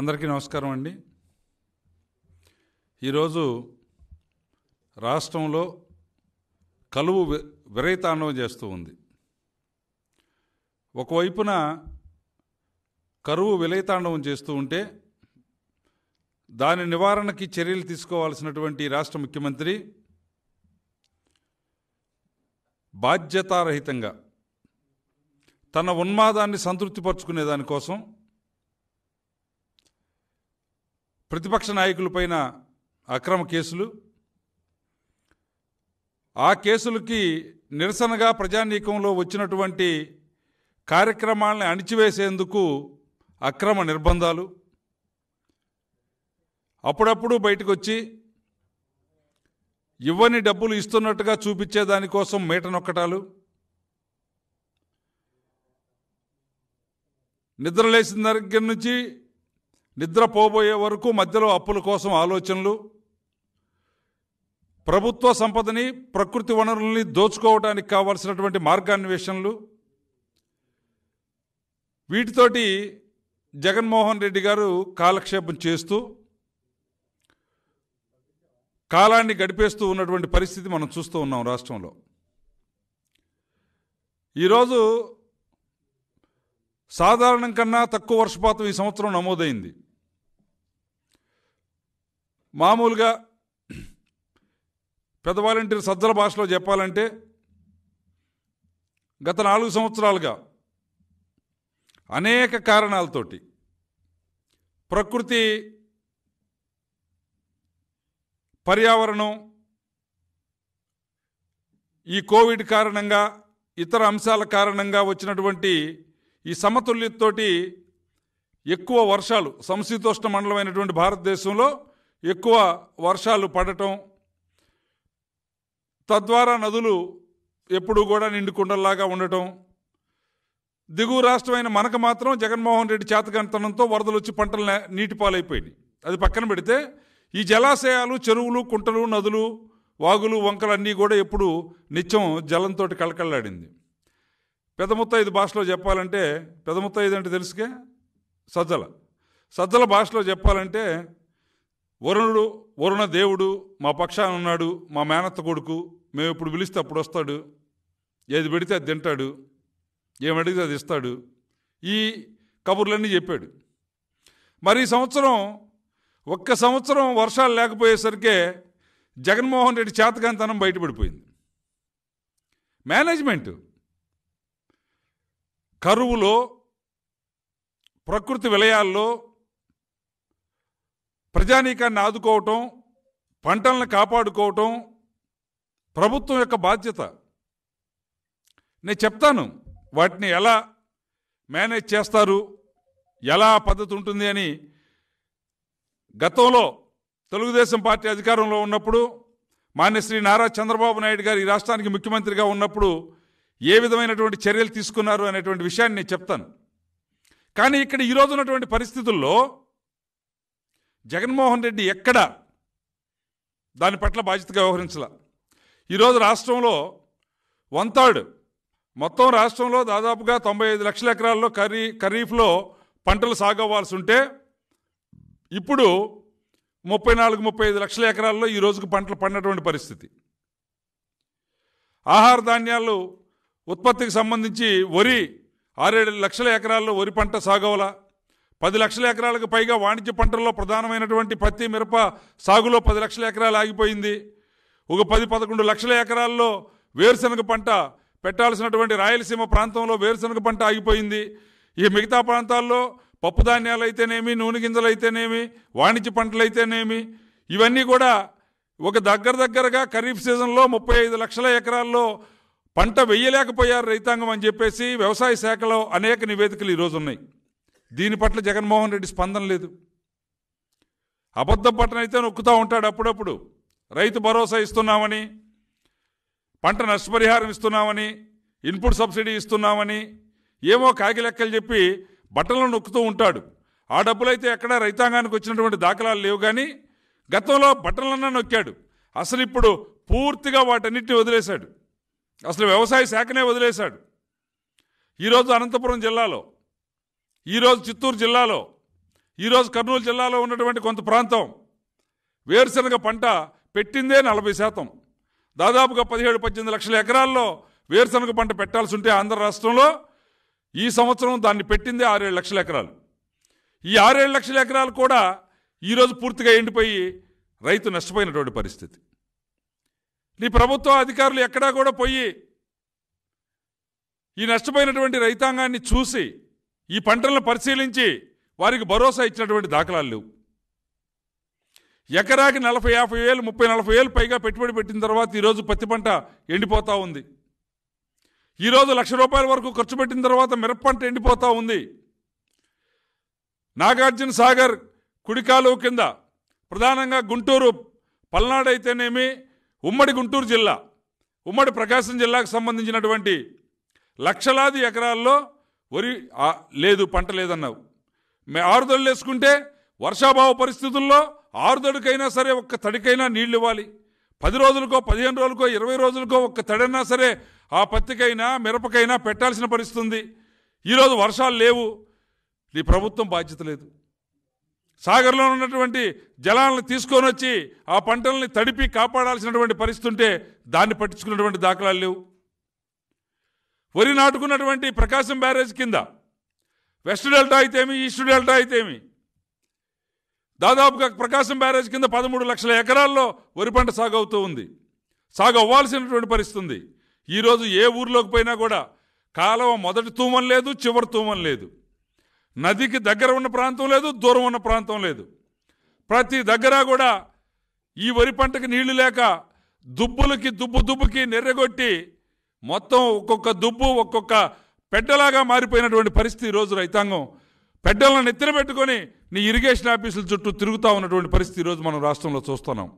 అందరికీ నమస్కారం అండి ఈరోజు రాష్ట్రంలో కలువు విరయతాండవం చేస్తూ ఉంది ఒకవైపున కరువు విలయతాండవం చేస్తూ ఉంటే దాని నివారణకి చర్యలు తీసుకోవాల్సినటువంటి రాష్ట్ర ముఖ్యమంత్రి బాధ్యతారహితంగా తన ఉన్మాదాన్ని సంతృప్తిపరచుకునే దానికోసం ప్రతిపక్ష నాయకులపైన అక్రమ కేసులు ఆ కేసులకి నిరసనగా ప్రజానీకంలో వచ్చినటువంటి కార్యక్రమాలను అణిచివేసేందుకు అక్రమ నిర్బంధాలు అప్పుడప్పుడు బయటకు వచ్చి ఇవ్వని డబ్బులు ఇస్తున్నట్టుగా చూపించే దానికోసం మీట నొక్కటాలు నిద్రలేసిన దగ్గర నుంచి నిద్రపోబోయే వరకు మధ్యలో అప్పుల కోసం ఆలోచనలు ప్రభుత్వ సంపదని ప్రకృతి వనరుల్ని దోచుకోవడానికి కావాల్సినటువంటి మార్గాన్వేషణలు వీటితోటి జగన్మోహన్ రెడ్డి గారు కాలక్షేపం చేస్తూ కాలాన్ని గడిపేస్తూ ఉన్నటువంటి పరిస్థితి మనం చూస్తూ ఉన్నాం రాష్ట్రంలో ఈరోజు సాధారణం కన్నా తక్కువ వర్షపాతం ఈ సంవత్సరం నమోదైంది మామూలుగా పెద్ద వాలంటీర్ సజ్జల భాషలో చెప్పాలంటే గత నాలుగు సంవత్సరాలుగా అనేక కారణాలతోటి ప్రకృతి పర్యావరణం ఈ కోవిడ్ కారణంగా ఇతర అంశాల కారణంగా వచ్చినటువంటి ఈ సమతుల్యతతోటి ఎక్కువ వర్షాలు సంశీతోష్ణ మండలమైనటువంటి భారతదేశంలో ఎక్కువ వర్షాలు పడటం తద్వారా నదులు ఎప్పుడూ కూడా నిండుకుండల్లాగా ఉండటం దిగువ రాష్ట్రమైన మనకు మాత్రం జగన్మోహన్ రెడ్డి చేతకంతనంతో వరదలు వచ్చి పంటలు నీటి పాలైపోయినాయి అది పక్కన పెడితే ఈ జలాశయాలు చెరువులు కుంటలు నదులు వాగులు వంకలు అన్నీ కూడా ఎప్పుడు నిత్యం జలంతో కళకళలాడింది పెద్ద ముత్తైదు భాషలో చెప్పాలంటే పెద్ద ముత్తైదు అంటే తెలుసుకే సజ్జల సజ్జల భాషలో చెప్పాలంటే వరుణుడు వరుణ దేవుడు మా పక్షాన ఉన్నాడు మా మేనత్త కొడుకు మేము ఇప్పుడు పిలిస్తే అప్పుడు వస్తాడు ఏది పెడితే అది తింటాడు ఏమడిగితే అది ఇస్తాడు ఈ కబుర్లన్నీ చెప్పాడు మరి ఈ సంవత్సరం ఒక్క సంవత్సరం వర్షాలు లేకపోయేసరికే జగన్మోహన్ రెడ్డి చేతకాంతనం బయటపడిపోయింది మేనేజ్మెంటు కరువులో ప్రకృతి విలయాల్లో ప్రజానీకాన్ని ఆదుకోవటం పంటలను కాపాడుకోవటం ప్రభుత్వం యొక్క బాధ్యత నేను చెప్తాను వాటిని ఎలా మేనేజ్ చేస్తారు ఎలా పద్ధతి ఉంటుంది అని గతంలో తెలుగుదేశం పార్టీ అధికారంలో ఉన్నప్పుడు మాన్యశ్రీ నారా చంద్రబాబు నాయుడు గారు ఈ రాష్ట్రానికి ముఖ్యమంత్రిగా ఉన్నప్పుడు ఏ విధమైనటువంటి చర్యలు తీసుకున్నారు అనేటువంటి విషయాన్ని నేను చెప్తాను కానీ ఇక్కడ ఈరోజు ఉన్నటువంటి పరిస్థితుల్లో జగన్మోహన్ రెడ్డి ఎక్కడ దాని పట్ల బాధ్యతగా వ్యవహరించాల ఈరోజు రాష్ట్రంలో వన్ థర్డ్ మొత్తం రాష్ట్రంలో దాదాపుగా తొంభై ఐదు లక్షల ఎకరాల్లో ఖరీ ఖరీఫ్లో పంటలు సాగవ్వాల్సి ఉంటే ఇప్పుడు ముప్పై నాలుగు ముప్పై ఐదు లక్షల ఎకరాల్లో ఈ పంటలు పండినటువంటి పరిస్థితి ఆహార ధాన్యాలు ఉత్పత్తికి సంబంధించి వరి ఆరేడు లక్షల ఎకరాల్లో వరి పంట సాగవల పది లక్షల ఎకరాలకు పైగా వాణిజ్య పంటల్లో ప్రధానమైనటువంటి పత్తి మిరప సాగులో పది లక్షల ఎకరాలు ఆగిపోయింది ఒక పది పదకొండు లక్షల ఎకరాల్లో వేరుశనగ పంట పెట్టాల్సినటువంటి రాయలసీమ ప్రాంతంలో వేరుశనగ పంట ఆగిపోయింది ఈ మిగతా ప్రాంతాల్లో పప్పు ధాన్యాలు అయితేనేమి నూనె గింజలు అయితేనేమి వాణిజ్య పంటలు అయితేనేమి ఇవన్నీ కూడా ఒక దగ్గర దగ్గరగా ఖరీఫ్ సీజన్లో ముప్పై ఐదు లక్షల ఎకరాల్లో పంట వెయ్యలేకపోయారు రైతాంగం అని చెప్పేసి వ్యవసాయ శాఖలో అనేక నివేదికలు ఈరోజు ఉన్నాయి దీని పట్ల జగన్మోహన్ రెడ్డి స్పందన లేదు అబద్ధ అయితే నొక్కుతూ ఉంటాడు అప్పుడప్పుడు రైతు భరోసా ఇస్తున్నామని పంట నష్టపరిహారం ఇస్తున్నామని ఇన్పుట్ సబ్సిడీ ఇస్తున్నామని ఏమో కాకి లెక్కలు చెప్పి బట్టలను నొక్కుతూ ఉంటాడు ఆ డబ్బులైతే ఎక్కడా రైతాంగానికి వచ్చినటువంటి దాఖలాలు లేవు కానీ గతంలో బట్టలన్నా నొక్కాడు అసలు ఇప్పుడు పూర్తిగా వాటన్నిటిని వదిలేశాడు అసలు వ్యవసాయ శాఖనే వదిలేశాడు ఈరోజు అనంతపురం జిల్లాలో ఈరోజు చిత్తూరు జిల్లాలో ఈరోజు కర్నూలు జిల్లాలో ఉన్నటువంటి కొంత ప్రాంతం వేరుశనగ పంట పెట్టిందే నలభై శాతం దాదాపుగా పదిహేడు పద్దెనిమిది లక్షల ఎకరాల్లో వేరుశనగ పంట పెట్టాల్సి ఉంటే ఆంధ్ర రాష్ట్రంలో ఈ సంవత్సరం దాన్ని పెట్టిందే ఆరేడు లక్షల ఎకరాలు ఈ ఆరేడు లక్షల ఎకరాలు కూడా ఈరోజు పూర్తిగా ఎండిపోయి రైతు నష్టపోయినటువంటి పరిస్థితి నీ ప్రభుత్వ అధికారులు ఎక్కడా కూడా పోయి ఈ నష్టపోయినటువంటి రైతాంగాన్ని చూసి ఈ పంటలను పరిశీలించి వారికి భరోసా ఇచ్చినటువంటి దాఖలాలు లేవు ఎకరాకి నలభై యాభై వేలు ముప్పై నలభై వేలు పైగా పెట్టుబడి పెట్టిన తర్వాత ఈరోజు పత్తి పంట ఎండిపోతూ ఉంది ఈరోజు లక్ష రూపాయల వరకు ఖర్చు పెట్టిన తర్వాత మిరప పంట ఎండిపోతూ ఉంది నాగార్జున సాగర్ కుడికాలు కింద ప్రధానంగా గుంటూరు పల్నాడు అయితేనేమి ఉమ్మడి గుంటూరు జిల్లా ఉమ్మడి ప్రకాశం జిల్లాకు సంబంధించినటువంటి లక్షలాది ఎకరాల్లో వరి లేదు పంట లేదన్నావు మే ఆరుదడులు వేసుకుంటే వర్షాభావ పరిస్థితుల్లో ఆరుదడికైనా సరే ఒక్క తడికైనా నీళ్ళు ఇవ్వాలి పది రోజులకో పదిహేను రోజులకో ఇరవై రోజులకో ఒక్క తడైనా సరే ఆ పత్తికైనా మిరపకైనా పెట్టాల్సిన పరిస్థితుంది ఈరోజు వర్షాలు లేవు నీ ప్రభుత్వం బాధ్యత లేదు సాగర్లో ఉన్నటువంటి జలాలను తీసుకొని వచ్చి ఆ పంటల్ని తడిపి కాపాడాల్సినటువంటి పరిస్థితి ఉంటే దాన్ని పట్టించుకున్నటువంటి దాఖలాలు లేవు వరి నాటుకున్నటువంటి ప్రకాశం బ్యారేజ్ కింద వెస్ట్ డెల్టా అయితేమి ఈస్ట్ డెల్టా అయితేమి దాదాపుగా ప్రకాశం బ్యారేజ్ కింద పదమూడు లక్షల ఎకరాల్లో వరి పంట సాగు అవుతూ ఉంది సాగు అవ్వాల్సినటువంటి పరిస్థితి ఉంది ఈరోజు ఏ ఊర్లోకి పోయినా కూడా కాలువ మొదటి తూమం లేదు చివరి తూమం లేదు నదికి దగ్గర ఉన్న ప్రాంతం లేదు దూరం ఉన్న ప్రాంతం లేదు ప్రతి దగ్గర కూడా ఈ వరి పంటకి నీళ్లు లేక దుబ్బులకి దుబ్బు దుబ్బుకి నెర్రగొట్టి మొత్తం ఒక్కొక్క దుబ్బు ఒక్కొక్క పెడ్డలాగా మారిపోయినటువంటి పరిస్థితి ఈరోజు రైతాంగం పెడ్డలను నెత్తిన పెట్టుకొని నీ ఇరిగేషన్ ఆఫీసుల చుట్టూ తిరుగుతూ ఉన్నటువంటి పరిస్థితి ఈరోజు మనం రాష్ట్రంలో చూస్తున్నాం